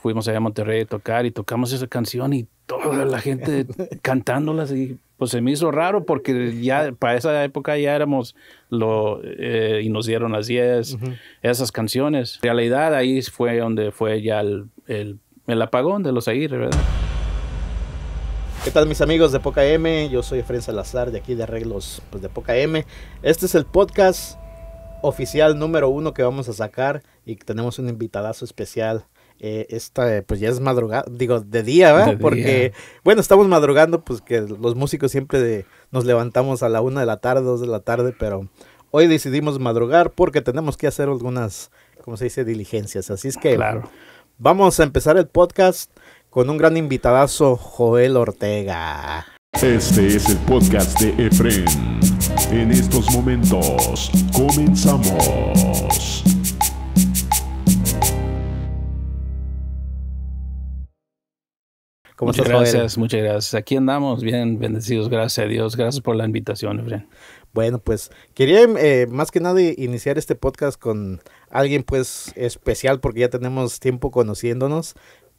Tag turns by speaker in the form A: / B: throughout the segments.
A: fuimos allá a Monterrey a tocar y tocamos esa canción y toda la gente cantándola y pues se me hizo raro porque ya para esa época ya éramos lo eh, y nos dieron las 10 esas canciones. En realidad ahí fue donde fue ya el, apagón de los ahí ¿verdad? ¿Qué tal mis amigos
B: de Poca M? Yo soy Efren Salazar de aquí de Arreglos pues, de Poca M. Este es el podcast oficial número uno que vamos a sacar y tenemos un invitadazo especial eh, esta pues ya es madrugada, digo, de día, ¿verdad? Porque, bueno, estamos madrugando, pues que los músicos siempre nos levantamos a la una de la tarde, dos de la tarde, pero hoy decidimos madrugar porque tenemos que hacer algunas, como se dice, diligencias. Así es que vamos a empezar el podcast con un gran invitadazo, Joel Ortega. Este es el podcast de Efren. En estos momentos comenzamos.
A: muchas gracias, muchas gracias. Aquí andamos bien bendecidos, gracias a Dios. Gracias por la invitación, Efren. Bueno, pues quería eh, más
B: que nada iniciar este podcast con alguien pues especial porque ya tenemos tiempo conociéndonos,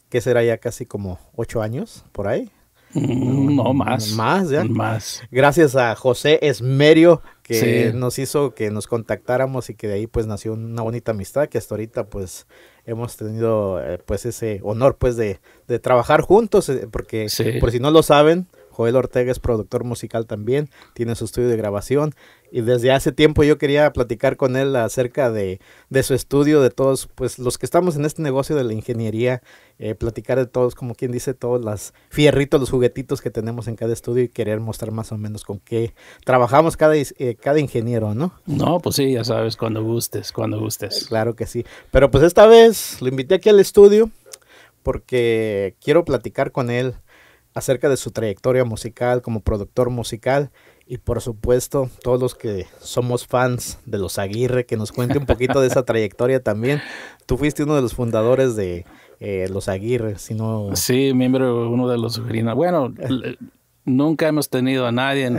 B: que será ya casi como ocho años por ahí. Mm, no, mm, más. Más, Más. Gracias a José Esmerio que nos hizo que nos contactáramos y que de ahí pues nació una bonita amistad que hasta ahorita pues hemos tenido eh, pues ese honor pues de, trabajar juntos, eh, porque por si no lo saben, Joel Ortega es productor musical también, tiene su estudio de grabación y desde hace tiempo yo quería platicar con él acerca de, su estudio, de todos, pues los que estamos en este negocio de la ingeniería, eh, platicar de todos, como quien dice, todos los fierritos, los juguetitos que tenemos en cada estudio y querer mostrar más o menos con qué trabajamos cada, eh, cada ingeniero, ¿no? No, pues sí, ya sabes, cuando gustes, cuando gustes. Eh, claro que sí, pero pues esta vez lo invité aquí al estudio porque quiero platicar con él acerca de su trayectoria musical como productor musical y por supuesto todos los que somos fans de los Aguirre, que nos cuente un poquito de esa trayectoria también. Tú fuiste uno de los fundadores de
A: eh, los Aguirre, si no... Sí, miembro uno de los... Bueno, nunca hemos tenido a nadie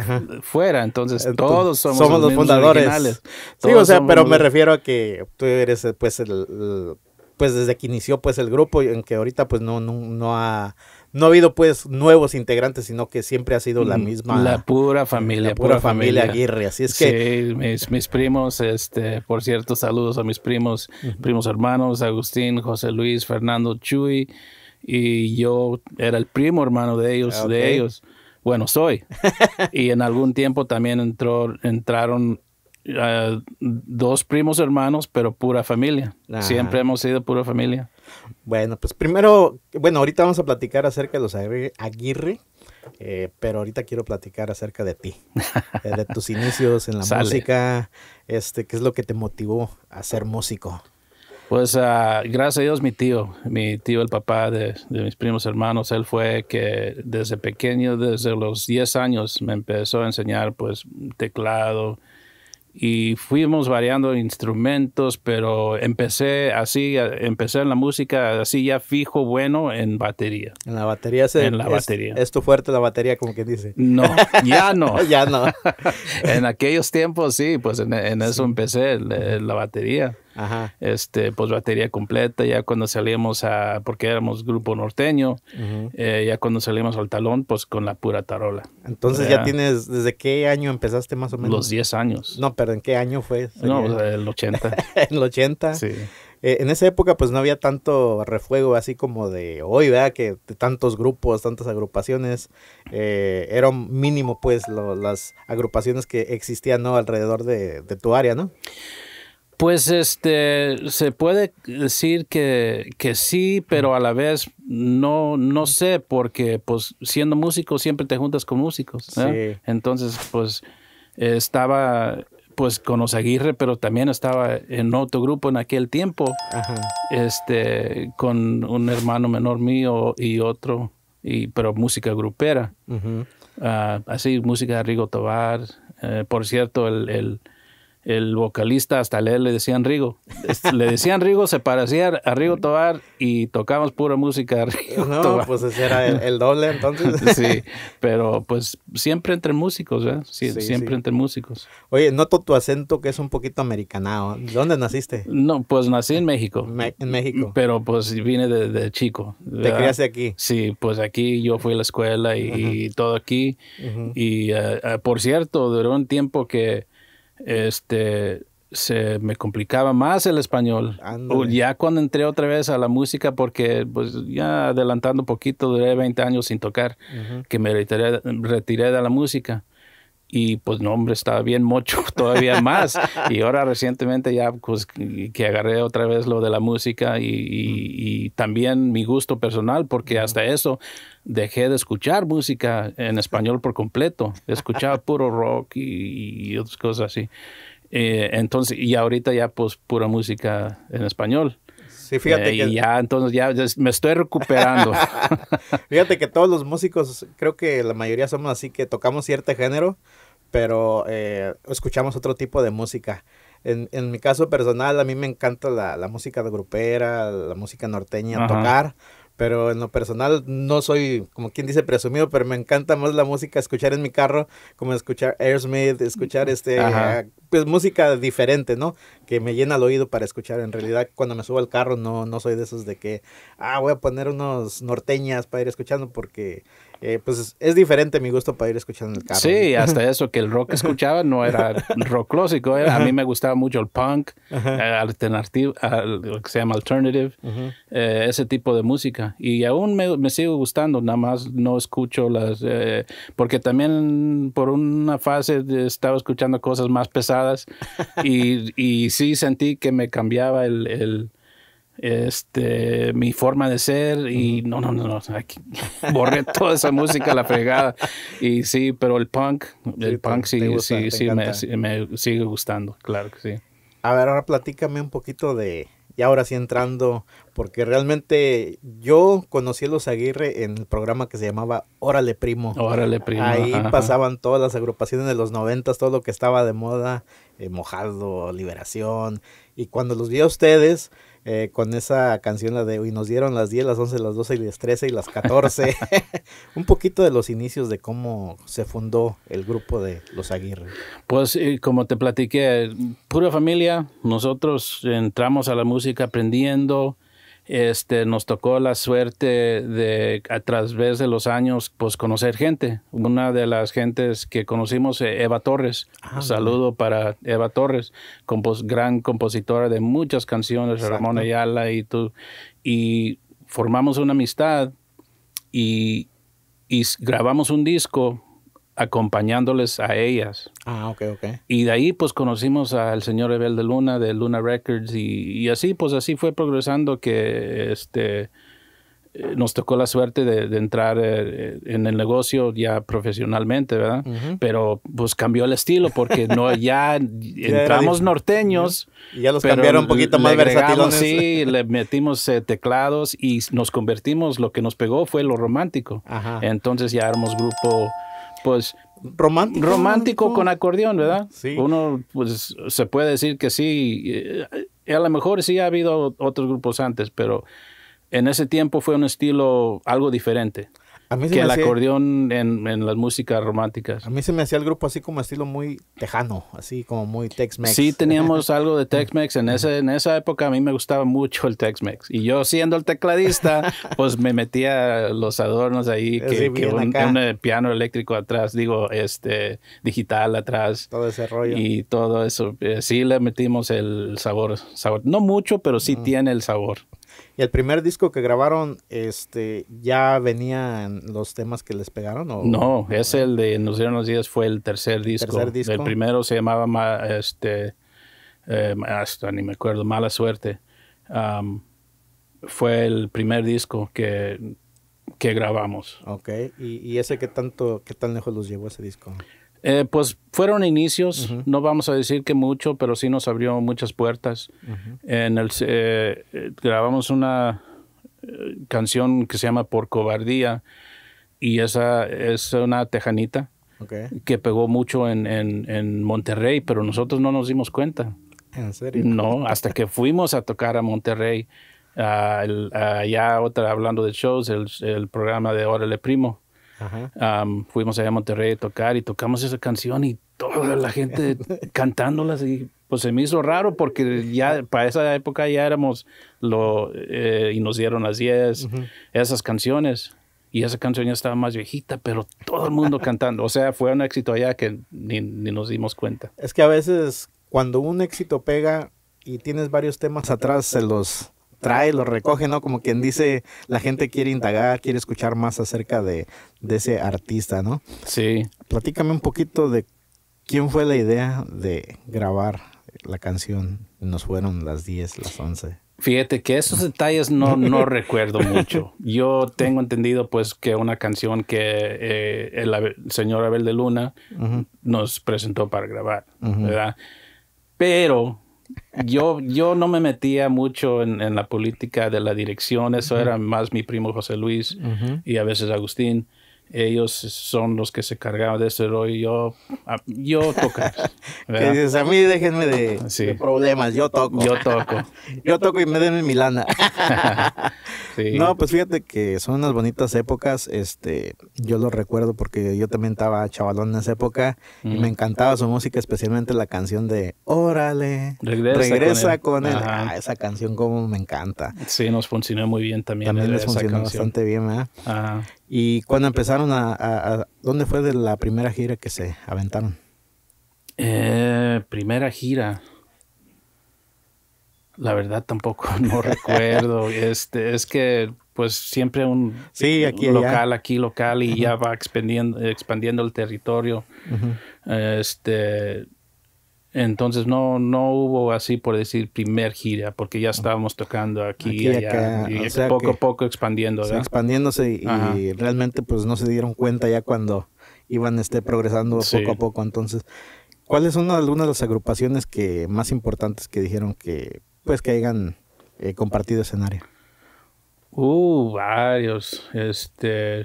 A: fuera, entonces todos somos, los, fundadores. Sí, o sea, pero me refiero
B: a que tú eres eh, pues el, pues desde que inició pues el grupo en que ahorita pues no no, no ha no ha habido pues nuevos integrantes, sino que siempre ha sido la mm, misma. La pura
A: familia. La pura, familia, Aguirre. Así es que. Mis, mis, primos, este, por cierto, saludos a mis primos, primos hermanos, Agustín, José Luis, Fernando, Chuy, y yo era el primo hermano de ellos, ah, de ellos. Bueno, soy. y en algún tiempo también entró, entraron dos primos hermanos, pero pura familia. Siempre hemos sido pura familia. Bueno, pues primero, bueno, ahorita vamos a platicar acerca de los Aguirre, eh, pero
B: ahorita quiero platicar acerca de ti, eh, de tus inicios en la música, este, qué es lo que te motivó a ser músico.
A: Pues ah, gracias a Dios mi tío, mi tío el papá de, de, mis primos hermanos, él fue que desde pequeño, desde los 10 años, me empezó a enseñar pues teclado, y fuimos variando instrumentos, pero empecé así, empecé en la música así ya fijo, bueno, en batería. En la batería se... En la batería.
B: Es tu fuerte la batería, como que
A: dice. No, ya no. ya no. en aquellos tiempos sí, pues en, eso empecé, la batería. Ajá. Este, pues batería completa, ya cuando salíamos a, porque éramos grupo norteño, eh, ya cuando salíamos al talón, pues con la pura tarola. Entonces ya,
B: tienes, ¿desde qué año empezaste más o menos? Los
A: 10 años.
B: No, pero ¿en qué año fue? No, el 80. En el 80. Sí. Eh, en esa época pues no había tanto refuego así como de hoy, ¿verdad? Que de tantos grupos, tantas agrupaciones, eh, era mínimo pues las agrupaciones que existían ¿no? alrededor de, de tu área, ¿no?
A: Pues este se puede decir que, sí, pero a la vez no, no sé, porque pues siendo músico siempre te juntas con músicos. Sí. Entonces, pues estaba pues con Aguirre, pero también estaba en otro grupo en aquel tiempo, este, con un hermano menor mío y otro, y, pero música grupera, ah, así música de Rigo Tobar, eh, por cierto, el el vocalista hasta le, le decían Rigo. Le decían Rigo, se parecía a Rigo Tovar y tocamos pura música. no, pues ese era el,
B: doble entonces. Sí,
A: pero pues siempre entre músicos, ¿verdad? siempre entre músicos. Oye, noto tu acento que es un poquito
B: americanado. ¿Dónde naciste? No, pues nací en México. en México. Pero pues vine
A: de, chico. ¿Te criaste aquí? Sí, pues aquí yo fui a la escuela y, todo aquí. Y eh, eh, por cierto, duró un tiempo que este, se me complicaba más el español. Ya cuando entré otra vez a la música, porque pues ya adelantando un poquito, duré 20 años sin tocar, que me retiré, de la música. Y pues no, hombre, estaba bien mucho todavía más. y ahora recientemente ya pues que agarré otra vez lo de la música y, y, también mi gusto personal, porque hasta eso dejé de escuchar música en español por completo. Escuchaba puro rock y, otras cosas así. Eh, entonces, y ahorita ya pues pura música en español. Sí, fíjate eh, que... Y ya, entonces ya me estoy recuperando. fíjate que todos los músicos,
B: creo que la mayoría somos así, que tocamos cierto género, pero eh, escuchamos otro tipo de música. En, mi caso personal, a mí me encanta la, música de grupera, la música norteña, tocar, pero en lo personal no soy, como quien dice, presumido, pero me encanta más la música, escuchar en mi carro, como escuchar Aerosmith, escuchar este, pues música diferente, ¿no? Que me llena el oído para escuchar. En realidad, cuando me subo al carro, no, no soy de esos de que, ah, voy a poner unos norteñas para ir escuchando, porque eh, pues es diferente mi gusto para ir escuchando el carro. Sí, hasta
A: eso, que el rock que escuchaba no era rock clásico, a mí me gustaba mucho el punk, eh, alternativo, lo que se llama alternative, eh, ese tipo de música. Y aún me, sigo gustando, nada más no escucho las, porque también por una fase estaba escuchando cosas más pesadas y, sí sentí que me cambiaba el este, mi forma de ser y no, no, no, no, borré toda esa música, la fregada. Y sí, pero el punk, el punk sí, sí, sí me, sigue gustando, claro que sí.
B: A ver, ahora platícame un poquito de, y ahora sí entrando, porque realmente yo conocí a los Aguirre en el programa que se llamaba Órale Primo. Órale Primo. Ahí pasaban todas las agrupaciones de los noventas, todo lo que estaba de moda, eh, Mojado, Liberación. Y cuando los vi a ustedes, eh, con esa canción, la de, y nos dieron las 10, las 11, las 12 y las 13 y las 14. un poquito de los inicios de cómo
A: se fundó el grupo de los Aguirre. Pues eh, como te platiqué, pura familia, nosotros entramos a la música aprendiendo, este, nos tocó la suerte de, a través de los años, pues conocer gente. Una de las gentes que conocimos, eh, Eva Torres. Ah, saludo para Eva Torres, gran compositora de muchas canciones, Ramón Ayala y tú. Y formamos una amistad y, y grabamos un disco acompañándoles a ellas. Ah, ok, ok. Y de ahí pues conocimos al señor Ebel de Luna, de Luna Records, y, así pues así fue progresando que este, eh, nos tocó la suerte de, entrar eh, en el negocio ya profesionalmente, ¿verdad? Pero pues cambió el estilo porque no ya entramos norteños. Y ya los cambiaron un poquito más versátiles. Sí, le metimos eh, teclados y nos convertimos, lo que nos pegó fue lo romántico. Ajá. Entonces ya éramos grupo pues romántico, con acordeón, ¿verdad? Uno pues se puede decir que sí, eh, a lo mejor sí ha habido otros grupos antes, pero en ese tiempo fue un estilo algo diferente que el acordeón en, las músicas románticas. A
B: mí se me hacía el grupo así como estilo muy tejano, así como muy Tex-Mex. Sí, teníamos
A: algo de Tex-Mex. En, ese, en esa época a mí me gustaba mucho el Tex-Mex. Y yo siendo el tecladista, pues me metía los adornos ahí, que, un, eh, piano eléctrico atrás, digo, este, digital atrás. Todo ese rollo. Y todo eso. Eh, sí le metimos el sabor. No mucho, pero sí tiene el sabor. Y el primer disco que
B: grabaron, este, ¿ya venían los temas que les pegaron? O, no,
A: es el de Nos dieron los días, fue el tercer disco. El primero se llamaba, este, eh, hasta ni me acuerdo, Mala Suerte. fue el primer disco que, que grabamos.
B: Ok, ¿Y, ¿y, ese qué tanto, qué tan lejos los llevó ese disco?
A: Eh, pues fueron inicios, no vamos a decir que mucho, pero sí nos abrió muchas puertas. en el, eh, eh, grabamos una canción que se llama Por Cobardía y esa es una tejanita que pegó mucho en, en, Monterrey, pero nosotros no nos dimos cuenta.
B: ¿En serio? No,
A: hasta que fuimos a tocar a Monterrey, allá otra, hablando de shows, el, el programa de Órale Primo. Um, fuimos allá a Monterrey a tocar y tocamos esa canción y toda la gente cantándola, y pues se me hizo raro porque ya para esa época ya éramos lo eh, y nos dieron las 10 esas canciones y esa canción ya estaba más viejita, pero todo el mundo cantando. O sea, fue un éxito allá que ni, ni nos dimos cuenta.
B: Es que a veces cuando un éxito pega y tienes varios temas atrás, se los, trae, lo recoge, ¿no? Como quien dice, la gente quiere indagar, quiere escuchar más acerca de, ese artista, ¿no? Sí. Platícame un poquito de quién fue la idea de grabar la canción. Nos fueron las 10, las 11.
A: Fíjate que esos detalles no, no recuerdo mucho. Yo tengo entendido pues que una canción que eh, el, señor Abel de Luna nos presentó para grabar, ¿verdad? Pero yo, yo no me metía mucho en, la política de la dirección, eso era más mi primo José Luis y a veces Agustín ellos son los que se cargaban de ese rollo. Yo, ah, yo toco a mí
B: déjenme de, problemas, yo toco. Yo toco. yo toco y me den mi lana. No, pues fíjate que son unas bonitas épocas. Este, yo lo recuerdo porque yo también estaba chavalón en esa época y me encantaba su música, especialmente la canción de Órale, regresa, con él. Ah, esa canción como me encanta. Sí, nos funcionó muy bien también. También eh, nos funcionó bastante bien, ¿verdad? Ajá. Y cuando empezaron a, ¿Dónde fue de la primera gira que se aventaron?
A: Eh, primera gira. La verdad tampoco no recuerdo. Este, es que pues siempre un sí, aquí, local, aquí local y ya va expandiendo, el territorio. Este entonces no, no hubo así por decir primer gira, porque ya estábamos tocando aquí, y poco a poco expandiendo.
B: expandiéndose y, realmente pues no se dieron cuenta ya cuando iban este, progresando poco a poco. Entonces, ¿cuáles son algunas de las agrupaciones que más importantes que dijeron que pues que hayan eh, compartido escenario?
A: Uh, varios. Este,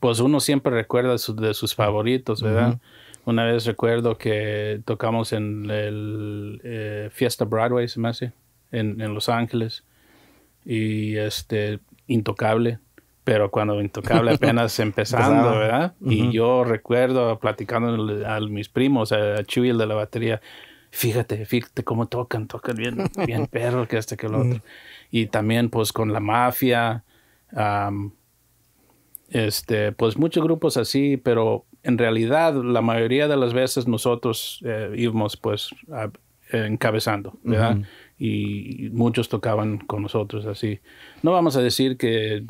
A: pues uno siempre recuerda de sus favoritos, ¿verdad? Una vez recuerdo que tocamos en el eh, Fiesta Broadway, se me hace, en, Los Ángeles. Y este, intocable, pero cuando intocable apenas empezando, ¿verdad? Y yo recuerdo platicando a mis primos, a Chuy, el de la batería, fíjate, fíjate cómo tocan, tocan bien, bien perro que este que el mm. otro. Y también pues con la mafia, este, pues muchos grupos así, pero en realidad la mayoría de las veces nosotros eh, íbamos pues encabezando, ¿verdad? Y muchos tocaban con nosotros así. No vamos a decir que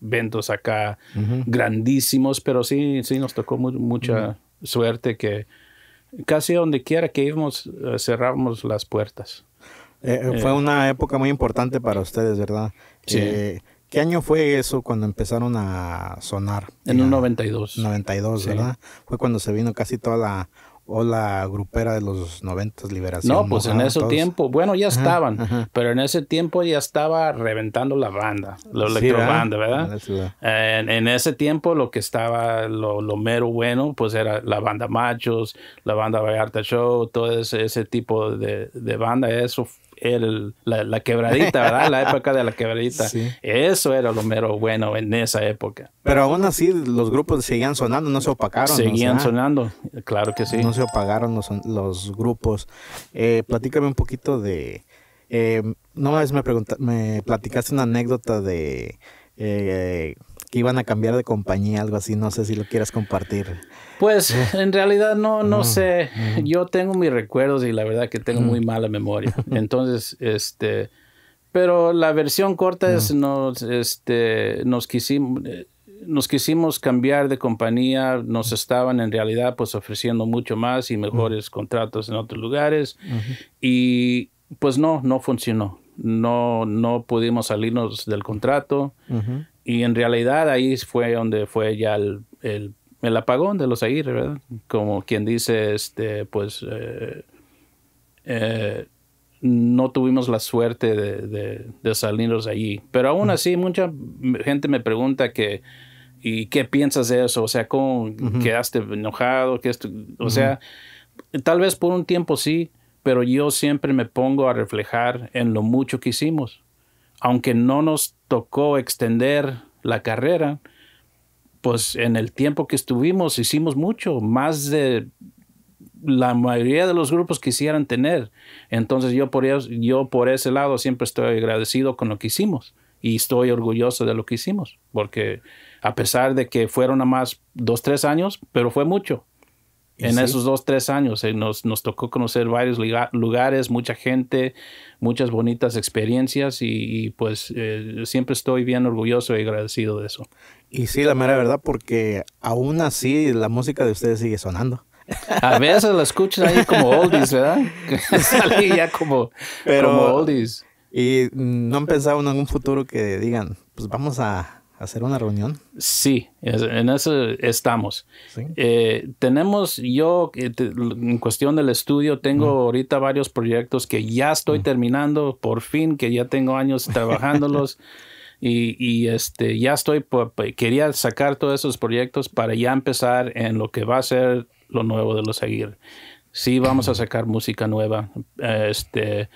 A: ventos acá grandísimos, pero sí, sí nos tocó mucha suerte que casi donde quiera que íbamos eh, cerrábamos las puertas.
B: Eh, fue una época muy importante para ustedes, ¿verdad? Sí. ¿Qué año fue eso cuando empezaron a sonar? En el
A: 92.
B: 92, ¿verdad? Fue cuando se vino casi toda la ola grupera de los 90 liberación. No, pues en ese tiempo, bueno,
A: ya estaban, pero en ese tiempo ya estaba reventando la banda, la electrobanda, ¿verdad? en, ese tiempo lo que estaba lo, mero bueno, pues era la banda Machos, la banda Vallarta Show, todo ese, ese tipo de, de banda, eso el, la, quebradita, ¿verdad? La época de la quebradita. Eso era lo mero bueno en esa época.
B: Pero aún así los grupos seguían sonando, no se opacaron. Seguían sonando, claro que sí. No se opagaron los, los grupos. Eh, platícame un poquito de... Eh, no me vez me, me platicaste una anécdota de... Eh, que iban a cambiar de compañía, algo así, no sé si lo quieras compartir.
A: Pues eh. en realidad no, no mm, sé. Mm. Yo tengo mis recuerdos y la verdad que tengo muy mm. mala memoria. Entonces, este, pero la versión corta es nos, este, nos quisimos, eh, nos quisimos cambiar de compañía. Nos estaban en realidad pues ofreciendo mucho más y mejores contratos en otros lugares y pues no, no funcionó. No, no pudimos salirnos del contrato. Y en realidad ahí fue donde fue ya el, el el apagón de los Aguirre, ¿verdad? Como quien dice, este, pues eh, eh, no tuvimos la suerte de, de, de, allí. Pero aún así, mucha gente me pregunta que, ¿y qué piensas de eso? O sea, ¿cómo quedaste enojado? o sea, tal vez por un tiempo sí, pero yo siempre me pongo a reflejar en lo mucho que hicimos. Aunque no nos tocó extender la carrera, pues en el tiempo que estuvimos hicimos mucho, más de la mayoría de los grupos quisieran tener. Entonces yo por, yo por ese lado siempre estoy agradecido con lo que hicimos y estoy orgulloso de lo que hicimos, porque a pesar de que fueron a más dos, tres años, pero fue mucho en esos dos, tres años. Eh, nos, nos, tocó conocer varios lugares, mucha gente, muchas bonitas experiencias y, pues eh, siempre estoy bien orgulloso y agradecido de eso. Y sí, la mera verdad, porque aún así la música
B: de ustedes sigue sonando.
A: A veces la escuchas ahí como oldies,
B: ¿verdad? ya como, oldies. Y no han pensado en algún futuro que digan,
A: pues vamos a hacer una reunión? Sí, en eso estamos. Eh, tenemos yo, eh, en cuestión del estudio, tengo ahorita varios proyectos que ya estoy terminando, por fin, que ya tengo años trabajándolos. y, este, ya estoy, pues, pues, quería sacar todos esos proyectos para ya empezar en lo que va a ser lo nuevo de lo seguir sí vamos a sacar música nueva. Este,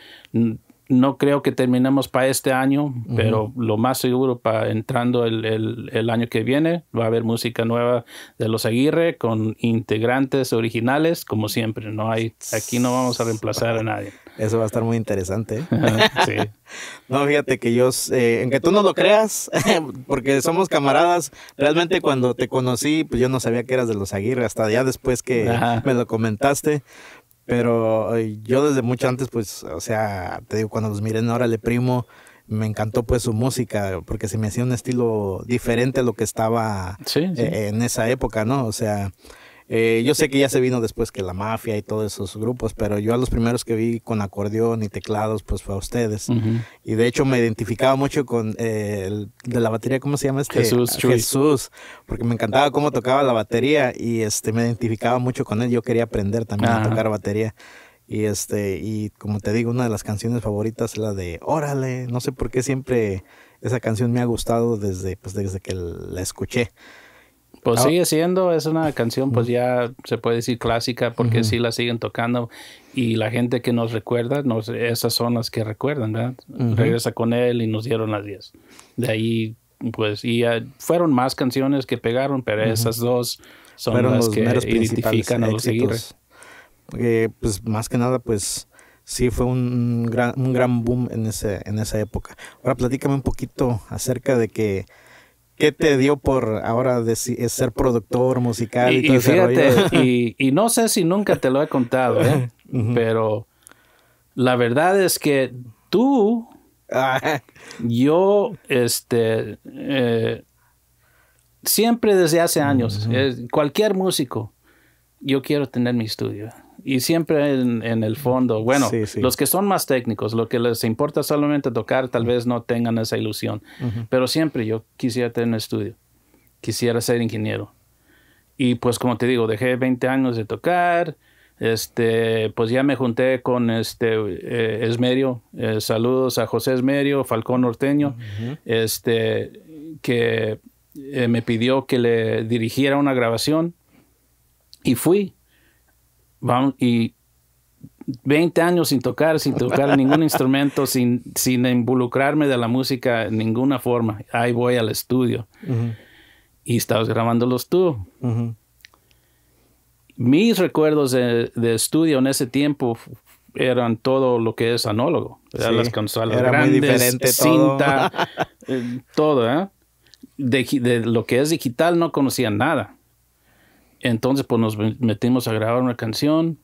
A: no creo que terminemos para este año, pero lo más seguro para entrando el, año que viene va a haber música nueva de los Aguirre con integrantes originales, como siempre. No hay, aquí no vamos a reemplazar a nadie. Eso va a estar muy
B: interesante.
A: No, fíjate que yo, eh, en que tú no lo creas,
B: porque somos camaradas, realmente cuando te conocí, pues yo no sabía que eras de los Aguirre, hasta ya después que me lo comentaste, pero yo desde mucho antes, pues, o sea, te digo, cuando los miré en Órale Primo, me encantó pues su música, porque se me hacía un estilo diferente a lo que estaba eh, en esa época, ¿no? O sea, eh, yo sé que ya se vino después que la mafia y todos esos grupos, pero yo a los primeros que vi con acordeón y teclados, pues fue a ustedes. Y de hecho me identificaba mucho con eh, el de la batería, ¿cómo se llama este? Jesús. Ah, Jesús, porque me encantaba cómo tocaba la batería y este me identificaba mucho con él. Yo quería aprender también a tocar batería. Y este, y como te digo, una de las canciones favoritas es la de Órale. No sé por qué siempre esa canción me ha gustado desde, pues, desde que la escuché. Pues ah. sigue
A: siendo, es una canción, pues ya se puede decir clásica, porque sí la siguen tocando y la gente que nos recuerda, esas son las que recuerdan, ¿verdad? Regresa con él y nos dieron las 10. De ahí, pues, y fueron más canciones que pegaron, pero esas dos son fueron las que identifican a los seguidores.
B: Eh, pues más que nada, pues sí fue un gran, un gran boom en, ese, en esa época. Ahora platícame un poquito acerca de que ¿Qué te dio por ahora eh, ser productor musical y, todo fíjate,
A: Y, no sé si nunca te lo he contado, ¿eh? pero la verdad es que tú, ah. yo, este, eh, siempre desde hace años, cualquier músico, yo quiero tener mi estudio y siempre en, el fondo, bueno, los que son más técnicos, lo que les importa solamente tocar, tal vez no tengan esa ilusión, pero siempre yo quisiera tener un estudio, quisiera ser ingeniero. Y pues como te digo, dejé 20 años de tocar, este, pues ya me junté con este eh, Esmerio, eh, saludos a José Esmerio, Falcón Orteño, este, que eh, me pidió que le dirigiera una grabación y fui y 20 años sin tocar, sin tocar ningún instrumento, sin, sin involucrarme de la música en ninguna forma. Ahí voy al estudio. Y estabas grabándolos tú. Mis recuerdos de, de, estudio en ese tiempo eran todo lo que es anólogo. las consolas Era diferente cinta, eh, todo. ¿eh? De, de lo que es digital no conocían nada. Entonces, pues nos metimos a grabar una canción.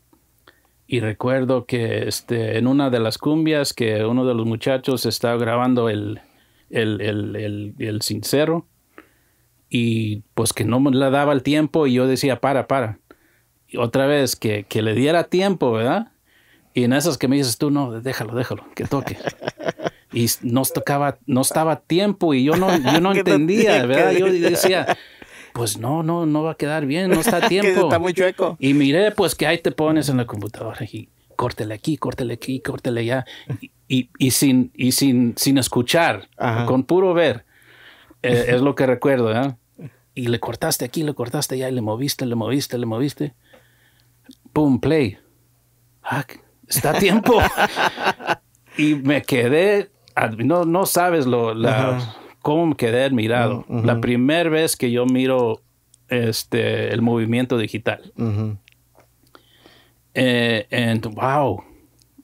A: Y recuerdo que este, en una de las cumbias que uno de los muchachos estaba grabando el, el, sincero y pues que no me la daba el tiempo y yo decía, para, para. otra vez, que, le diera tiempo, ¿verdad? Y en esas que me dices tú, no, déjalo, déjalo, que toque. Y nos tocaba, no estaba tiempo y yo no, yo no entendía, ¿verdad? Yo decía, pues no, no, no va a quedar bien, no está a tiempo. está muy chueco. Y miré, pues que ahí te pones en la computadora y córtale aquí, córtale aquí, córtale allá. Y, sin, y sin, sin escuchar, con puro ver. Eh, es lo que recuerdo, ¿eh? Y le cortaste aquí, le cortaste allá, y le moviste, le moviste, le moviste. Boom, play. Ah, está a tiempo. y me quedé, no, no sabes lo, cómo me quedé admirado? La primera vez que yo miro este, el movimiento digital. Eh, wow.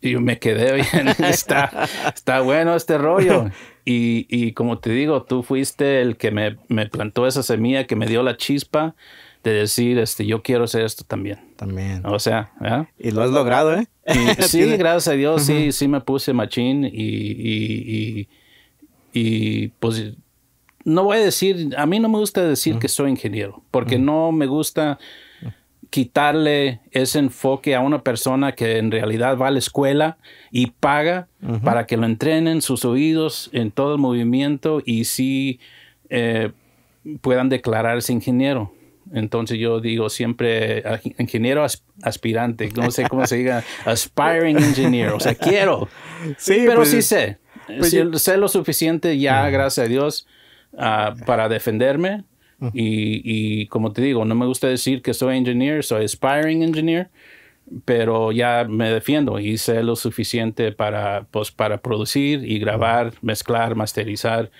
A: Y me quedé bien. está, está bueno este rollo. Y, y, como te digo, tú fuiste el que me, me, plantó esa semilla, que me dio la chispa de decir, este, yo quiero hacer esto también. También. O sea, ¿verdad? Y lo has logrado, ¿eh? sí, gracias a Dios, sí, sí me puse machín y y pues no voy a decir, a mí no me gusta decir que soy ingeniero, porque no me gusta quitarle ese enfoque a una persona que en realidad va a la escuela y paga para que lo entrenen sus oídos en todo el movimiento y sí eh, puedan declararse ingeniero. Entonces yo digo siempre ingeniero aspirante, no sé cómo se diga, aspiring engineer, o sea, quiero, sí, pero pues, sí sé, pues sé lo suficiente ya, gracias a Dios, ah, para defenderme. y, como te digo, no me gusta decir que soy engineer, soy aspiring engineer, pero ya me defiendo y sé lo suficiente para, pues, producir y grabar, mezclar, masterizar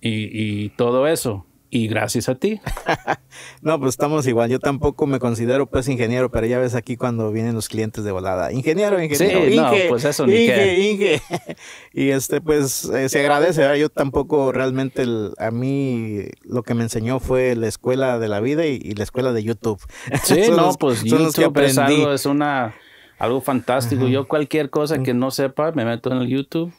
A: y todo eso y gracias a ti. no, pues estamos igual. Yo tampoco me
B: considero pues ingeniero, pero ya ves aquí cuando vienen los clientes de volada. Ingeniero, ingeniero. Sí, no, pues eso Inge, y este pues eh, se agradece. Yo tampoco realmente a mí lo que me enseñó fue la escuela de la vida y, la escuela de YouTube. Sí, no, pues YouTube es algo,
A: es una algo fantástico. Yo cualquier cosa que mm. no sepa me meto en el YouTube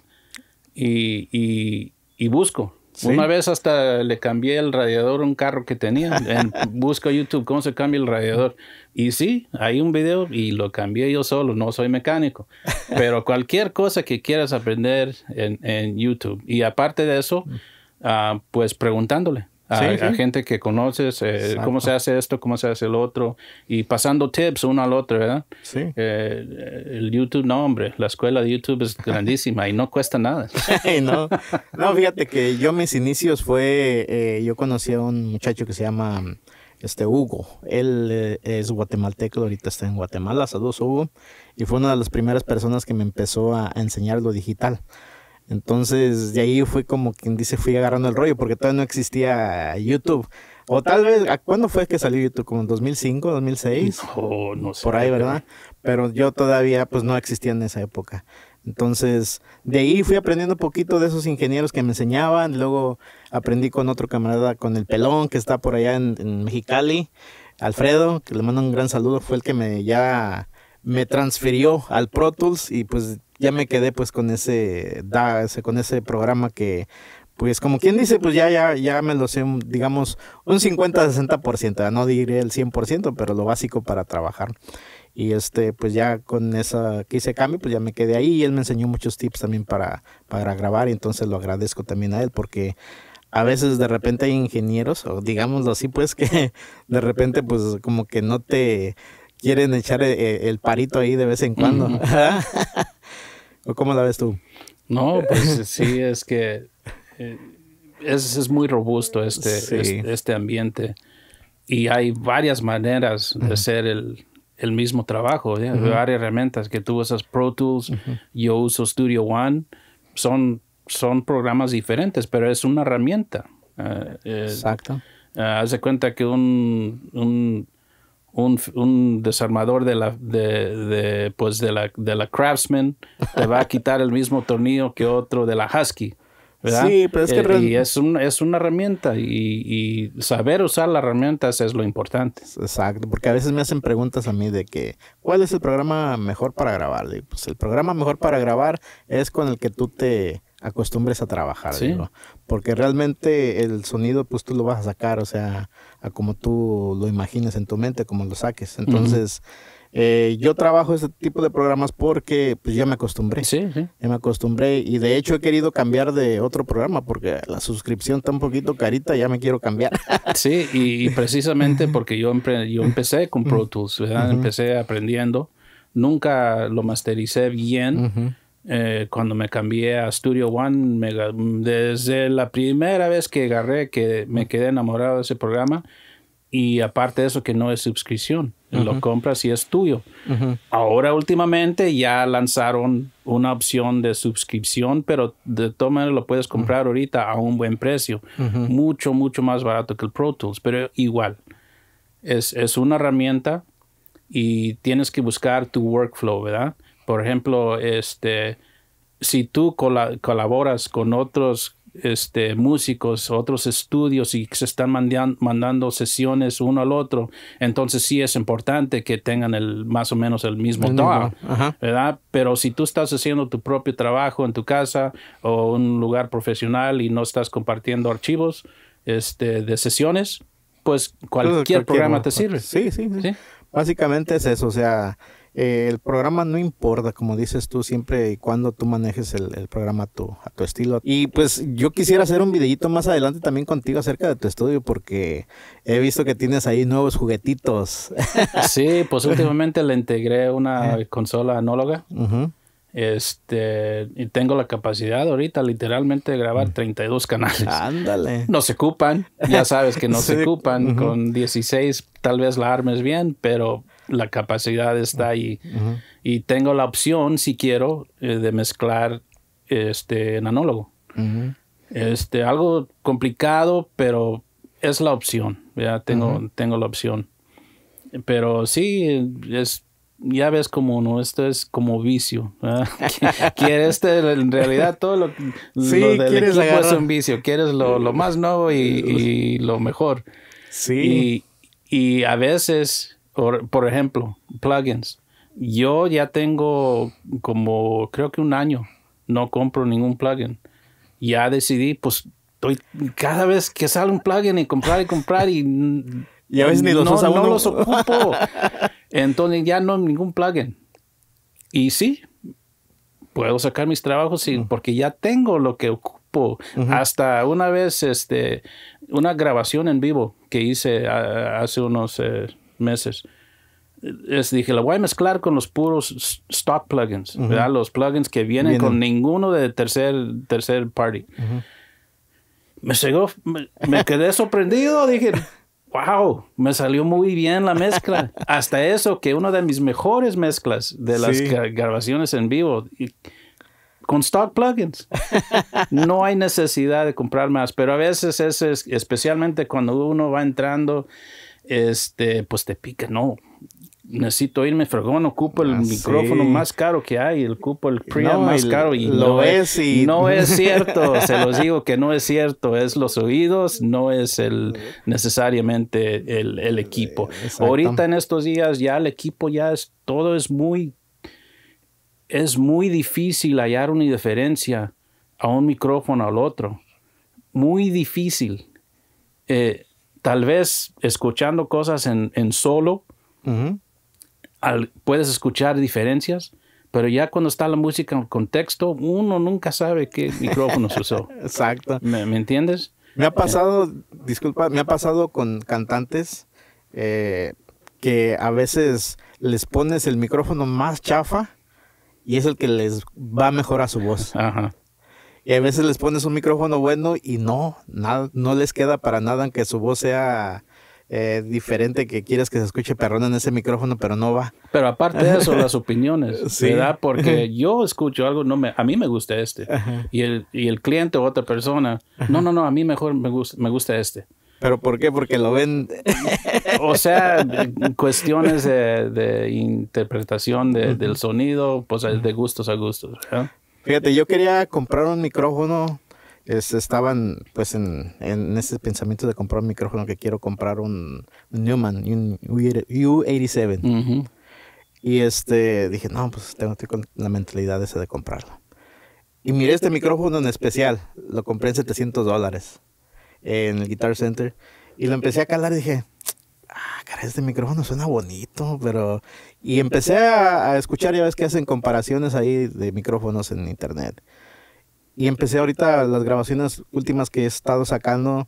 A: y, y busco. Una vez hasta le cambié el radiador a un carro que tenía. En, busco YouTube cómo se cambia el radiador. Y sí, hay un video y lo cambié yo solo, no soy mecánico. Pero cualquier cosa que quieras aprender en, en YouTube. Y aparte de eso, mm. ah, pues preguntándole a, gente que conoces, eh, cómo se hace esto, cómo se hace el otro, y pasando tips uno al otro, ¿verdad? Eh, el YouTube, no, hombre, la escuela de YouTube es grandísima y no cuesta nada. no,
B: fíjate que yo mis inicios fue, eh, yo conocí a un muchacho que se llama este Hugo. Él es guatemalteco, ahorita está en Guatemala. Saludos, Hugo. Y fue una de las primeras personas que me empezó a enseñar lo digital. Entonces, de ahí fue como quien dice, fui agarrando el rollo, porque todavía no existía YouTube. O tal vez, ¿cuándo fue que salió YouTube? ¿Como en 2005, 2006? No, no sé. Por ahí, ¿verdad? Pero yo todavía, pues, no existía en esa época. Entonces, de ahí fui aprendiendo un poquito de esos ingenieros que me enseñaban. Luego aprendí con otro camarada, con el pelón, que está por allá en, Mexicali. Alfredo, que le mando un gran saludo, fue el que me ya me transfirió al Pro Tools y pues ya me quedé pues con ese, da, con ese programa que pues como quien dice, pues ya, ya, ya me lo sé, digamos, un 50-60%, no diré el 100%, pero lo básico para trabajar. Y este, pues ya con esa que hice cambio, pues ya me quedé ahí y él me enseñó muchos tips también para, para grabar y entonces lo agradezco también a él porque a veces de repente hay ingenieros, o digámoslo así, pues que de repente pues como que no te quieren echar eh, el, parito ahí de vez en cuando. ¿O cómo la ves tú? No, pues sí,
A: es que eh, es, muy robusto este, este, ambiente y hay varias maneras de hacer el, mismo trabajo, varias ¿eh? herramientas que tú usas Pro Tools, yo uso Studio One, son, son programas diferentes, pero es una herramienta. Eh, Exacto. haz de cuenta que un un, desarmador de la, de, pues de, la, de la Craftsman te va a quitar el mismo tornillo que otro de la Husky.
B: Sí, pero es que... Eh, y
A: es, es una herramienta y, saber usar las herramientas es lo importante. Exacto, porque a veces me
B: hacen preguntas a mí de que, ¿cuál es el programa mejor para grabar? pues el programa mejor para grabar es con el que tú te acostumbres a trabajar, digo, porque realmente el sonido pues tú lo vas a sacar, o sea, a como tú lo imagines en tu mente, como lo saques. Entonces, eh, yo trabajo este tipo de programas porque pues ya me acostumbré. Sí, sí, Ya me acostumbré y de hecho he querido cambiar de otro programa porque la suscripción está un poquito
A: carita, ya me quiero cambiar. sí, y, precisamente porque yo, yo empecé con Pro mm. Tools, Empecé aprendiendo, nunca lo mastericé bien. Eh, cuando me cambié a Studio One, desde la primera vez que agarré, que me quedé enamorado de ese programa. Y aparte de eso, que no es suscripción, lo compras y es tuyo. Ahora últimamente ya lanzaron una opción de suscripción, pero de todas maneras lo puedes comprar ahorita a un buen precio, mucho, mucho más barato que el Pro Tools, pero igual. Es, es una herramienta y tienes que buscar tu workflow, ¿verdad? Por ejemplo, este, si tú colaboras con otros este, músicos, otros estudios y se están mandando sesiones uno al otro, entonces sí es importante que tengan el, más o menos el mismo tono, ¿verdad? Pero si tú estás haciendo tu propio trabajo en tu casa o un lugar profesional y no estás compartiendo archivos este, de sesiones, pues cualquier, cualquier programa te sirve. sí,
B: sí. ¿Sí? Básicamente es eso, o sea eh, el programa no importa, como dices tú, siempre y cuando tú manejes el, programa a tu, estilo. Y pues yo quisiera hacer un videito más adelante también contigo acerca de tu estudio, porque he visto que tienes ahí nuevos juguetitos.
A: Sí, pues últimamente le integré una consola anóloga. Este, y tengo la capacidad ahorita literalmente de grabar 32 canales. Ándale. No se ocupan, ya sabes que no se ocupan. Con 16 tal vez la armes bien, pero la capacidad está ahí. Y tengo la opción, si quiero, eh, de mezclar este, en anólogo. este, algo complicado, pero es la opción. Ya tengo, tengo la opción. Pero sí, es, ya ves como no, esto es como vicio. quieres este, en realidad todo lo, lo es un vicio. Quieres lo, más nuevo y, lo mejor. Sí. y a veces por, ejemplo, plugins. Yo ya tengo como creo que un año no compro ningún plugin. Ya decidí, pues estoy cada vez que sale un plugin y comprar y comprar y ya ves ni los ocupo. Entonces ya no ningún plugin. Y sí, puedo sacar mis trabajos sin, porque ya tengo lo que ocupo. Hasta una vez, este, una grabación en vivo que hice ah, hace unos eh, meses. Es, dije, la voy a mezclar con los puros stock plugins, los plugins que vienen, con ninguno de tercer, tercer party. Me llegó, me, quedé sorprendido, dije, wow, me salió muy bien la mezcla. Hasta eso, que una de mis mejores mezclas de las grabaciones en vivo, y, con stock plugins. No hay necesidad de comprar más, pero a veces es especialmente cuando uno va entrando este, pues te pica, no. Necesito irme fregón, ocupo el ah, micrófono más caro que hay, el ocupo el preamp más caro y no es, y... no es cierto, se los digo que no es cierto, es los oídos, no es el necesariamente el, eh, equipo. Ahorita en estos días ya el equipo ya es todo es muy es muy difícil hallar una diferencia a un micrófono al otro. Muy difícil. Eh, tal vez escuchando cosas en, solo, puedes escuchar diferencias, pero ya cuando está la música en contexto, uno nunca sabe qué micrófono se usó. Exacto. ¿Me, entiendes? Me ha pasado,
B: disculpa, me ha pasado con cantantes eh, que a veces les pones el micrófono más chafa y es el que les va mejor a su voz. Ajá. Y a veces les pones un micrófono bueno y no, nada, no les queda para nada, que su voz sea eh, diferente, que quieras que se escuche perrón en ese
A: micrófono, pero no va. Pero aparte de eso, las opiniones, ¿verdad? Porque yo escucho algo, no me, a mí me gusta este. Y el, y el cliente o otra persona, no, no, no, a mí mejor me gusta, me gusta este. ¿Pero por qué? Porque lo ven. o sea, cuestiones de, interpretación del sonido, pues de gustos a gustos. ¿verdad?
B: Fíjate, yo quería comprar un micrófono. estaban pues en, ese pensamiento de comprar un micrófono que quiero comprar un, Newman, un U87. Y este dije, no, pues tengo la mentalidad esa de comprarlo. Y miré este micrófono en especial. Lo compré en 700 dólares en el Guitar Center. Y lo empecé a calar y dije, este micrófono suena bonito, pero... Y empecé a, escuchar, ya ves que hacen comparaciones ahí de micrófonos en internet. Y empecé ahorita las grabaciones últimas que he estado sacando,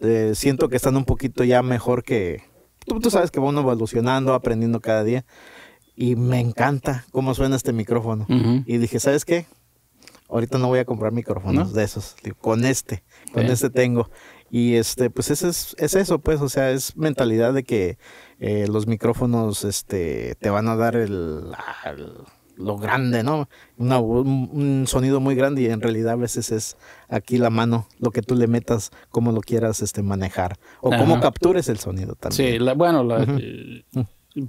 B: eh, siento que están un poquito ya mejor que... Tú, sabes que va evolucionando, aprendiendo cada día. Y me encanta cómo suena este micrófono. Y dije, ¿sabes qué? Ahorita no voy a comprar micrófonos de esos. Con este, con este tengo. Y este, pues es, es eso, pues, o sea, es mentalidad de que eh, los micrófonos este, te van a dar el, lo grande, ¿no? un, sonido muy grande y en realidad a veces es aquí la mano, lo que tú le metas, cómo lo quieras este, manejar o cómo captures el sonido
A: también. Sí, bueno, eh,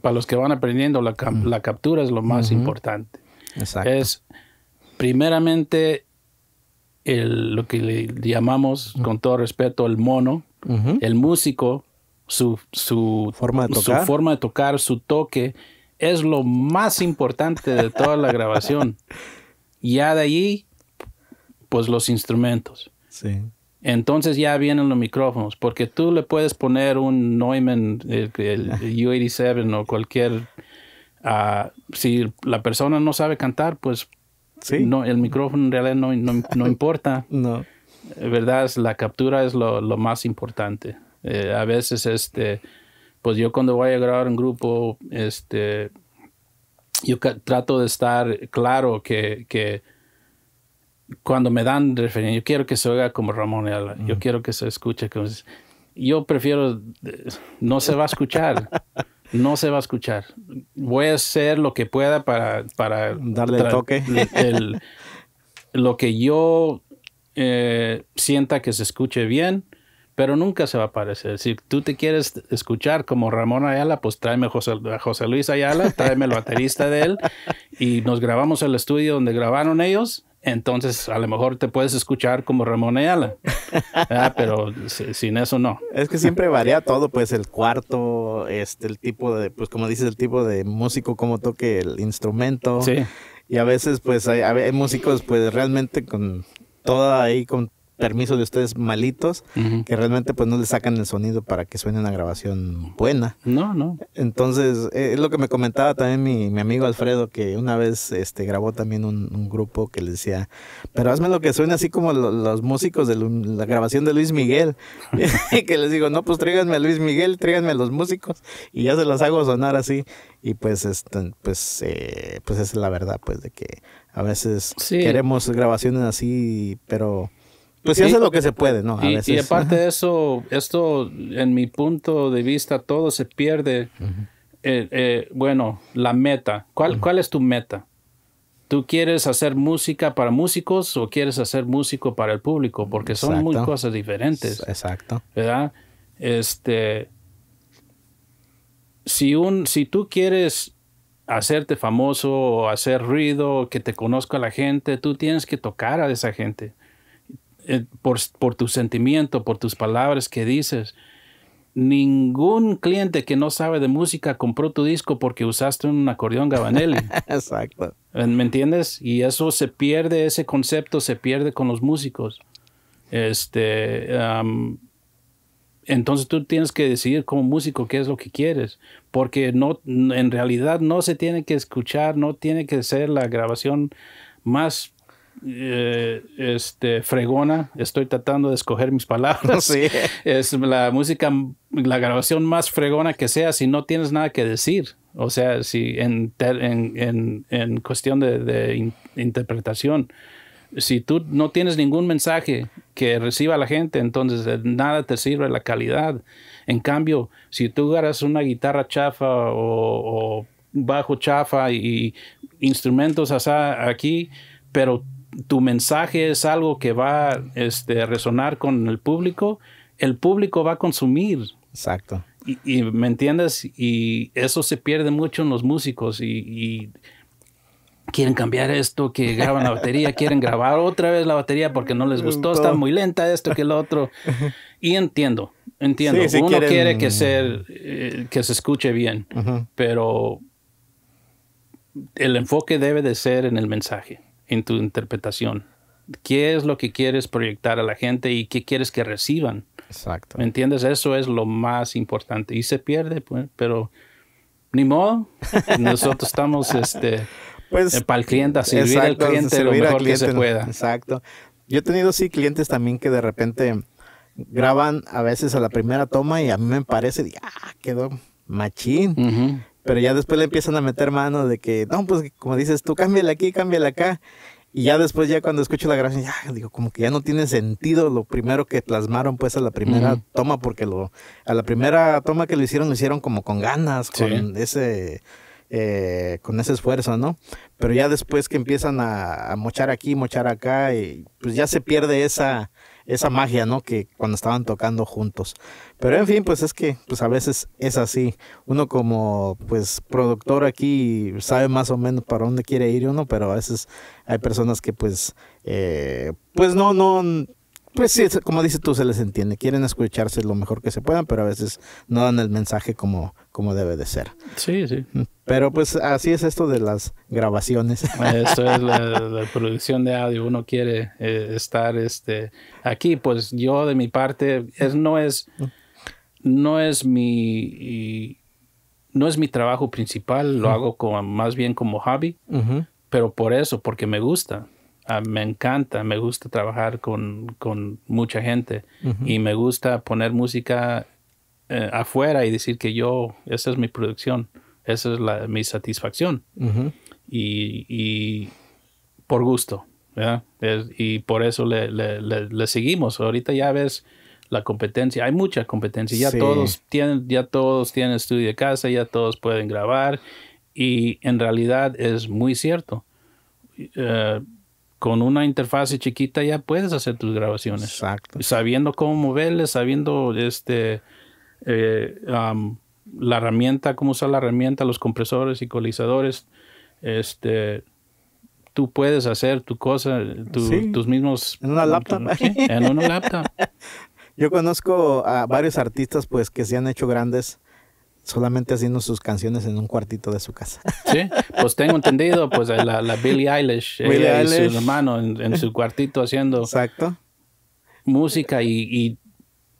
A: para los que van aprendiendo, la, la captura es lo más importante. Exacto. Es primeramente lo que le llamamos, con todo respeto, el mono, el músico, su, su, forma de tocar. su forma de tocar, su toque, es lo más importante de toda la grabación. Ya de allí, pues los instrumentos. Entonces ya vienen los micrófonos, porque tú le puedes poner un Neumann, el, U87 o cualquier... Ah, si la persona no sabe cantar, pues no, el micrófono en realidad no, no, importa. no. Eh, ¿Verdad? La captura es lo, más importante. Eh, a veces, este, pues yo cuando voy a grabar un grupo, este, yo trato de estar claro que, que cuando me dan referencia, yo quiero que se oiga como Ramón yo mm. quiero que se escuche como... Yo prefiero, eh, no se va a escuchar. no se va a escuchar. Voy a hacer lo que pueda para, para darle el toque. lo que yo eh, sienta que se escuche bien, pero nunca se va a parecer. Si tú te quieres escuchar como Ramón Ayala, pues tráeme a José, José Luis Ayala, tráeme el baterista de él y nos grabamos el estudio donde grabaron ellos entonces a lo mejor te puedes escuchar como Ramón Ayala. pero sin eso no. Es que siempre
B: varía todo, pues el cuarto, este, el tipo de, pues como dices, el tipo de músico, cómo toque el instrumento. Sí. Y a veces, pues hay, hay músicos, pues realmente con toda ahí, con permiso de ustedes malitos que realmente pues no le sacan el sonido para que suene una grabación buena. No, no. Entonces, eh, es lo que me comentaba también mi, amigo Alfredo, que una vez este grabó también un, grupo que le decía, pero hazme lo que suene así como los músicos de la grabación de Luis Miguel. y que les digo, no, pues tríganme a Luis Miguel, tríganme a los músicos y ya se las hago sonar así. Y pues, este, pues, eh, pues es la verdad, pues de que a veces queremos grabaciones así, pero pues sí, hace lo que se puede, ¿no? y, aparte de
A: eso, esto, en mi punto de vista, todo se pierde. Eh, eh, bueno, la meta. ¿Cuál, ¿Cuál es tu meta? ¿Tú quieres hacer música para músicos o quieres hacer músico para el público? Porque son muy cosas diferentes. Exacto. ¿Verdad? Este. Si, un, si tú quieres hacerte famoso o hacer ruido, que te conozca la gente, tú tienes que tocar a esa gente. Eh, por, por sentimiento, sentimiento por tus palabras que dices. Ningún cliente que no sabe de música compró tu disco porque usaste un acordeón Gabanelli. Exacto. Eh, ¿Me entiendes? Y eso se pierde, ese concepto se pierde con los músicos. Este, entonces tú tienes que decidir como músico qué es lo que quieres, porque no, en realidad no se tiene que escuchar, no tiene que ser la grabación más eh, este, fregona, estoy tratando de escoger mis palabras. Es la música, la grabación más fregona que sea si no tienes nada que decir. O sea, si en, cuestión de, interpretación, si tú no tienes ningún mensaje que reciba la gente, entonces nada te sirve la calidad. En cambio, si tú agarras una guitarra chafa o, bajo chafa y, instrumentos así aquí, pero tu mensaje es algo que va este, a resonar con el público, el público va a consumir. Exacto. Y, me entiendes, y eso se pierde mucho en los músicos y, quieren cambiar esto, que graban la batería, quieren grabar otra vez la batería porque no les gustó, está muy lenta esto que lo otro. Y entiendo, entiendo. Uno quiere que, eh, que se escuche bien, pero el enfoque debe de ser en el mensaje en tu interpretación. ¿Qué es lo que quieres proyectar a la gente y qué quieres que reciban? Exacto. ¿Me entiendes? Eso es lo más importante. Y se pierde, pues, pero ni modo. Nosotros estamos este, pues, eh, para el cliente, servir exacto, al cliente lo mejor que se pueda.
B: Exacto. Yo he tenido sí clientes también que de repente graban a veces a la primera toma y a mí me parece, ah, quedó machín. Ajá. Pero ya después le empiezan a meter mano de que, no, pues como dices tú, cámbiale aquí, cámbiale acá. Y ya después, ya cuando escucho la grabación, ya digo, como que ya no tiene sentido lo primero que plasmaron pues a la primera toma, porque lo, a la primera toma que lo hicieron, lo hicieron como con ganas, con ese eh, con ese esfuerzo, ¿no? Pero ya después que empiezan a, a mochar aquí, mochar acá, y pues ya se pierde esa, esa magia, ¿no? Que cuando estaban tocando juntos. Pero en fin, pues es que pues a veces es así. Uno como pues productor aquí sabe más o menos para dónde quiere ir uno, pero a veces hay personas que pues eh, pues no no pues, pues sí, como dices tú, se les entiende. Quieren escucharse lo mejor que se puedan, pero a veces no dan el mensaje como, como debe de ser.
A: Sí, sí. Mm,
B: pero pues así es esto de las grabaciones. Esto es
A: la, producción de audio. Uno quiere eh, estar este, aquí. Pues yo de mi parte, es, no es, no es mi, no es mi trabajo principal. Lo hago como, más bien como hobby. Pero por eso, porque me gusta. Ah, me encanta, me gusta trabajar con, mucha gente y me gusta poner música eh, afuera y decir que yo, esa es mi producción, esa es la, mi satisfacción. y, por gusto, y por eso le, seguimos. Ahorita ya ves la competencia, hay mucha competencia, ya todos tienen, ya todos tienen estudio de casa, ya todos pueden grabar y en realidad es muy cierto. Eh, con una interfase chiquita ya puedes hacer tus grabaciones. Exacto. Sabiendo cómo moverle, sabiendo este eh, la herramienta, cómo usar la herramienta, los compresores, y ecualizadores, este tú puedes hacer tu cosa, tus mismos en una laptop, en una
B: laptop. Yo conozco a varios artistas pues que se han hecho grandes solamente haciendo sus canciones en un cuartito
A: de su casa. Sí, pues tengo entendido, pues la, la Billie Eilish, su hermano en, su cuartito haciendo Exacto. música y,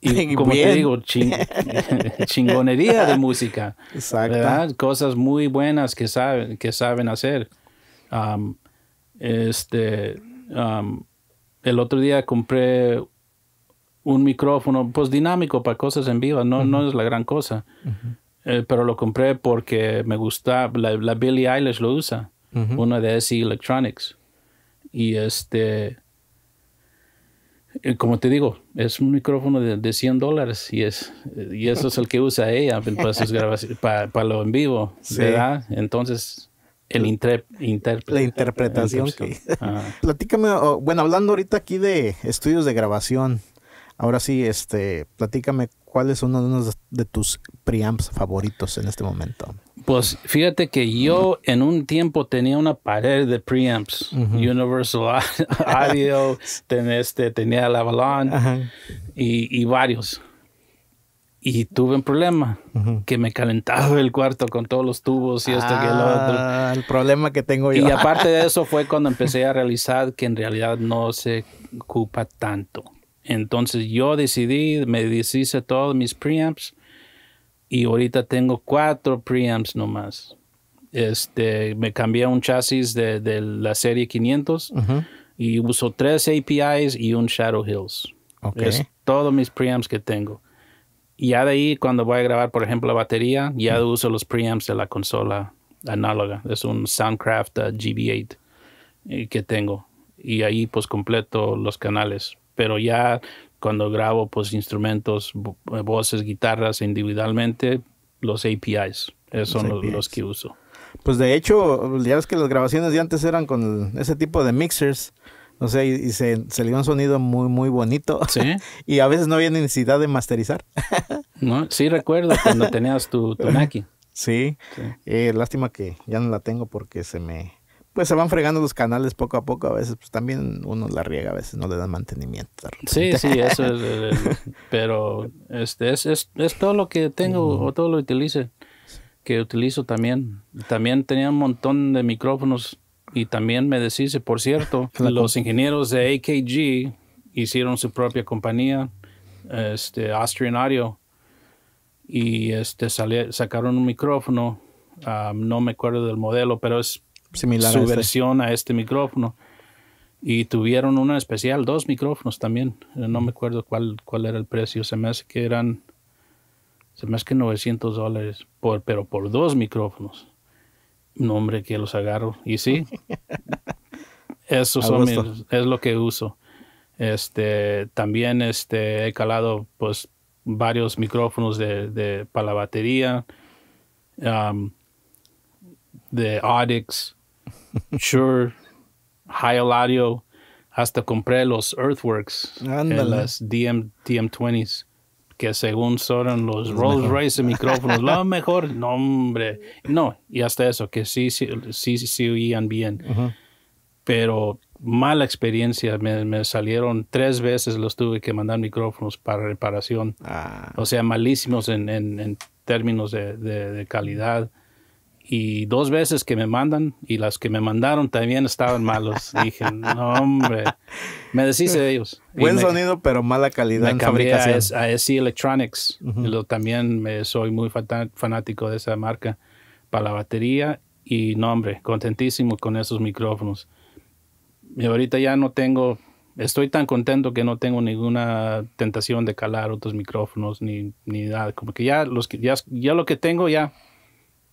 A: como te digo, chingonería de música. Exacto. Cosas muy buenas que saben, que saben hacer. este, el otro día compré un micrófono, pues dinámico para cosas en vivo, no, no es la gran cosa. Ajá. Eh, pero lo compré porque me gusta, la, Billie Eilish lo usa, una uno de SE Electronics. Y este, eh, como te digo, es un micrófono de, 100 dólares y, es, y eso es el que usa ella para para, lo en vivo, ¿verdad? Entonces, el La interpretación. La
B: Platícame, bueno, hablando ahorita aquí de estudios de grabación, Ahora sí, este, platícame cuál es uno de tus preamps favoritos en este momento.
A: Pues fíjate que yo en un tiempo tenía una pared de preamps, Universal Audio, ten este, tenía el Avalon y, varios. Y tuve un problema, que me calentaba el cuarto con todos los tubos y esto y lo ah, otro. El problema que tengo yo. Y aparte de eso fue cuando empecé a realizar que en realidad no se ocupa tanto. Entonces yo decidí, me deshice todos mis preamps y ahorita tengo cuatro preamps nomás. Este, me cambié un chasis de, la serie 500 y uso tres APIs y un Shadow Hills. Es todos mis preamps que tengo. Y ya de ahí, cuando voy a grabar, por ejemplo, la batería, ya uso los preamps de la consola análoga. Es un Soundcraft eh, GB8 eh, que tengo. Y ahí, pues, completo los canales pero ya cuando grabo pues instrumentos, eh, voces, guitarras e individualmente, los APIs, esos son los, que uso.
B: Pues de hecho, ya ves que las grabaciones de antes eran con ese tipo de mixers. O sea, y, se, le dio un sonido muy, muy bonito. Sí. y a veces no había necesidad de masterizar. no, sí recuerdo cuando tenías tu, tu Sí. sí. Eh, lástima que ya no la tengo porque se me pues se van fregando los canales poco a poco. A veces, pues también uno la riega, a veces no le dan mantenimiento. Sí, sí, eso
A: es. pero este es, todo lo que tengo o todo lo que utilice, que utilizo también. También tenía un montón de micrófonos y también me deshice, por cierto, los ingenieros de AKG hicieron su propia compañía, este, Austrian Audio, y este, sacaron un micrófono. Ah, no me acuerdo del modelo, pero es Similar a este. versión a este micrófono. Y tuvieron una especial, dos micrófonos también. Eh, no me acuerdo cuál, cuál era el precio. Se me hace que eran, se me hace que 900 dólares, por, pero por dos micrófonos. No, hombre, que los agarro. Y sí, eso son es lo que uso. Este, también este, he calado pues varios micrófonos de, de para la batería, de Audix, Sure, High Audio. Hasta compré los Earthworks en las DM, DM20s que según son los, Rolls Royce micrófonos, lo mejor, no hombre, no, y hasta eso, que sí, sí, sí, sí oían bien, pero mala experiencia, me, salieron tres veces los tuve que mandar micrófonos para reparación, ah. o sea, malísimos en, en, términos de, de calidad y dos veces que me mandan y las que me mandaron también estaban malos. Dije, no, hombre, me deshice de ellos. Buen sonido, pero mala calidad. Me en fabricación. A, a, e Electronics. yo también me, soy muy fanático de esa marca para la batería y no, hombre, contentísimo con esos micrófonos. Y ahorita ya no tengo, estoy tan contento que no tengo ninguna tentación de calar otros micrófonos ni, ni nada. Como que ya, los, ya, ya lo que tengo ya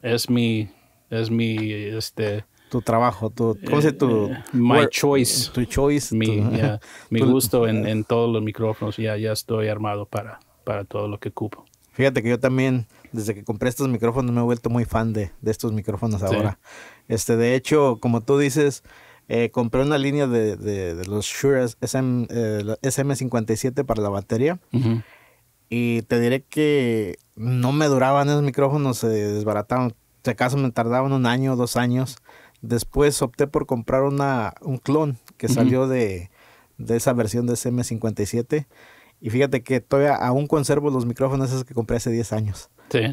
A: es mi, es mi, este...
B: Tu trabajo, tu, ¿cómo se tu? Eh, my
A: choice. Tu choice. Mi, mi gusto en, todos los micrófonos. Ya, ya estoy armado para, para todo lo que cupo
B: Fíjate que yo también, desde que compré estos micrófonos, me he vuelto muy fan de, de estos micrófonos ahora. Este, de hecho, como tú dices, eh, compré una línea de, los Shure SM, 57 eh, para la batería. Y te diré que no me duraban esos micrófonos, se desbarataban. Si acaso me tardaban un año, dos años. Después opté por comprar una, un clon que salió de, esa versión de SM57. Y fíjate que todavía aún conservo los micrófonos esos que compré hace 10 años.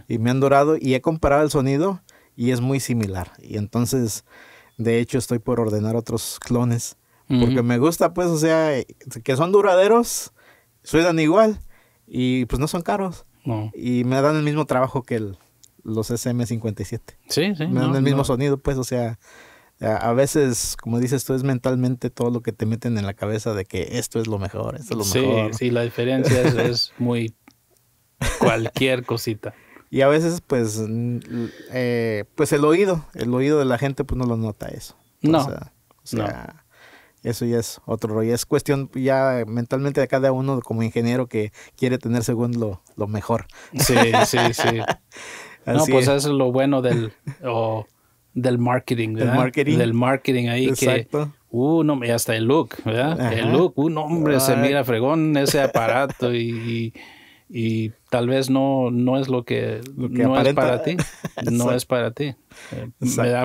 B: Y me han durado y he comparado el sonido y es muy similar. Y entonces, de hecho, estoy por ordenar otros clones. Porque me gusta, pues, o sea, que son duraderos, suenan igual y pues no son caros. Y me dan el mismo trabajo que el, los SM57. Sí, sí. Me dan el mismo sonido, pues, o sea, a veces, como dices tú, es mentalmente todo lo que te meten en la cabeza de que esto es lo mejor, esto es lo mejor. Sí, sí, la diferencia es, muy
A: cualquier cosita.
B: Y a veces, pues, eh, pues el oído, el oído de la gente, pues no lo nota eso. No. O sea, o sea eso ya es otro rollo. Es cuestión ya mentalmente de cada uno como ingeniero que quiere tener según lo, mejor. Sí, sí, sí.
A: no, pues eso es lo bueno del, del marketing, ¿verdad? Del marketing ahí Exacto. que... Uh, no, y hasta el look, ¿verdad? El look, un uh, hombre, se mira fregón ese aparato y, tal vez no, no es lo que, no es para ti. No es para ti.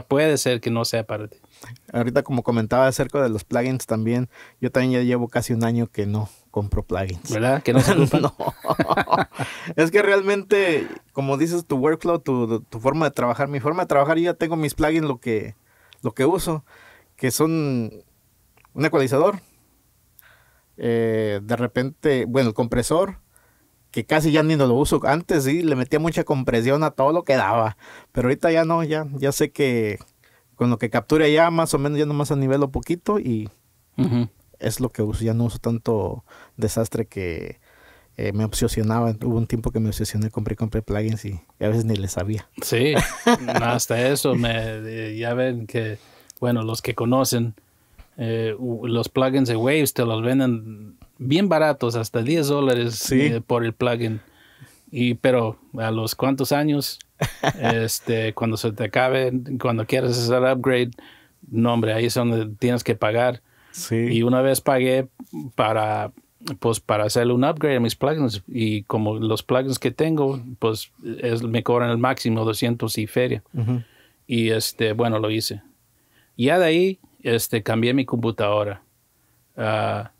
A: Puede ser que no sea para ti. Ahorita como comentaba acerca de los plugins también,
B: yo también ya llevo casi un año que no compro plugins. ¿Verdad? Que no es que realmente, como dices, tu workflow, tu, forma de trabajar, mi forma de trabajar, yo ya tengo mis plugins lo que, lo que uso, que son un ecualizador, eh, de repente, bueno, el compresor, que casi ya ni lo uso. Antes sí, le metía mucha compresión a todo lo que daba, pero ahorita ya no, ya, ya sé que con lo que captura ya más o menos ya nomás a nivel o poquito y es lo que uso. Ya no uso tanto desastre que eh, me obsesionaba. Hubo un tiempo que me obsesioné, compré, compré plugins y, a veces ni les sabía.
A: Sí, hasta eso. Me, eh, ya ven que, bueno, los que conocen, eh, los plugins de Waves te los venden bien baratos, hasta 10 dólares por el plugin. Y pero a los cuantos años este, cuando se te acabe, cuando quieres hacer upgrade, no, hombre, ahí es donde tienes que pagar. Sí. Y una vez pagué para, pues, para hacerle un upgrade a mis plugins. Y como los plugins que tengo, pues es, me cobran el máximo 200 y feria. Y este, bueno, lo hice. Ya de ahí, este, cambié mi computadora. Ah,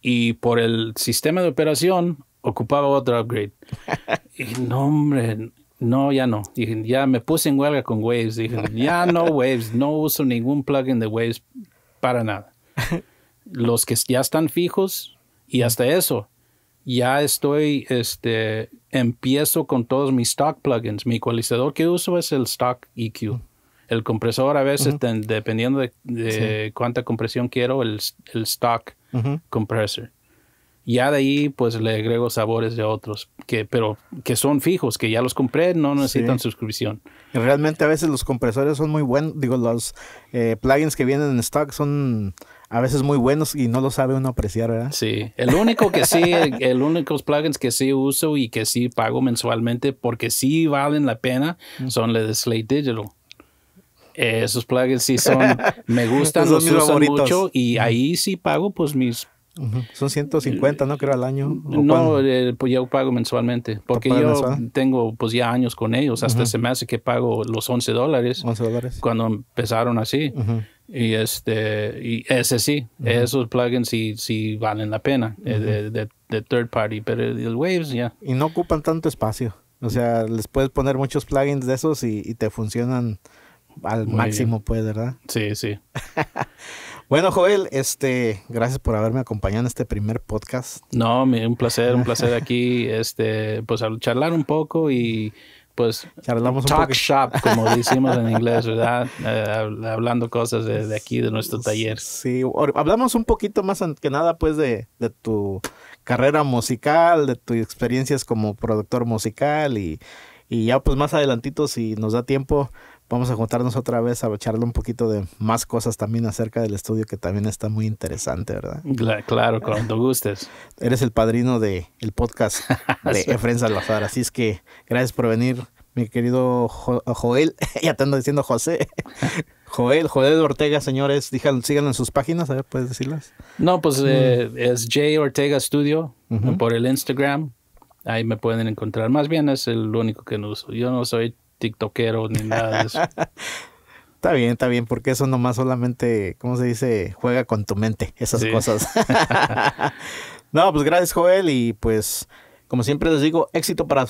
A: y por el sistema de operación ocupaba otro upgrade. y no, hombre, no, ya no. Dije, ya me puse en huelga con Waves. Dije, ya no Waves, no uso ningún plugin de Waves para nada. Los que ya están fijos y hasta eso, ya estoy, este, empiezo con todos mis stock plugins. Mi ecualizador que uso es el stock EQ. El compresor a veces, dependiendo de, cuánta compresión quiero, el, el stock compressor. Ya de ahí, pues le agrego sabores de otros, que, pero que son fijos, que ya los compré, no necesitan suscripción. Realmente a
B: veces los compresores son muy buenos, digo, los eh, plugins que vienen en stock son a veces muy buenos y no lo sabe uno apreciar, ¿verdad?
A: Sí, el único que sí, el, único plugins que sí uso y que sí pago mensualmente porque sí valen la pena mm. son los de Slate Digital. esos plugins sí son, me gustan, los uso mucho y mm. ahí sí pago pues mis
B: son 150, ¿no? Creo al año. No,
A: eh, pues yo pago mensualmente, porque yo tengo pues ya años con ellos, hasta ese se me hace que pago los 11 dólares. 11 dólares. Cuando empezaron así. Y este, y ese sí, esos plugins sí, sí, valen la pena, eh, de, third party, pero el Waves
B: ya. Y no ocupan tanto espacio. O sea, les puedes poner muchos plugins de esos y, te funcionan al máximo, pues, ¿verdad? Sí, sí. Bueno, Joel, este, gracias por haberme acompañado en este primer podcast. No,
A: un placer, un placer aquí, este, pues charlar un poco y pues charlamos talk un shop, como decimos en inglés, ¿verdad? Eh, hablando cosas de, aquí, de nuestro taller. Sí,
B: hablamos un poquito más que nada, pues, de, tu
A: carrera musical, de tus
B: experiencias como productor musical y, y ya, pues, más adelantito, si nos da tiempo, vamos a juntarnos otra vez a echarle un poquito de más cosas también acerca del estudio que también está muy interesante, ¿verdad? Claro, cuando gustes. Eres el padrino del el podcast de Efren Salazar, así es que gracias por venir, mi querido Joel, ya te ando diciendo José. Joel, Joel Ortega, señores, díganlo, síganlo en sus páginas, a ver, puedes decirlas.
A: No, pues mm. eh, es J Ortega Studio por el Instagram. Ahí me pueden encontrar. Más bien es el único que no uso. Yo no soy tiktokero ni nada de eso.
B: Está bien, está bien, porque eso nomás solamente, ¿cómo se dice? Juega con tu mente, esas cosas. no, pues gracias Joel y pues como siempre les digo, éxito para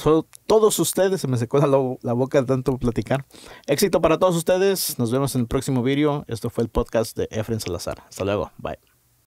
B: todos ustedes. Se me secó la, boca de tanto platicar. Éxito para todos ustedes. Nos vemos en el próximo video. Esto fue el podcast de Efren Salazar. Hasta luego. Bye.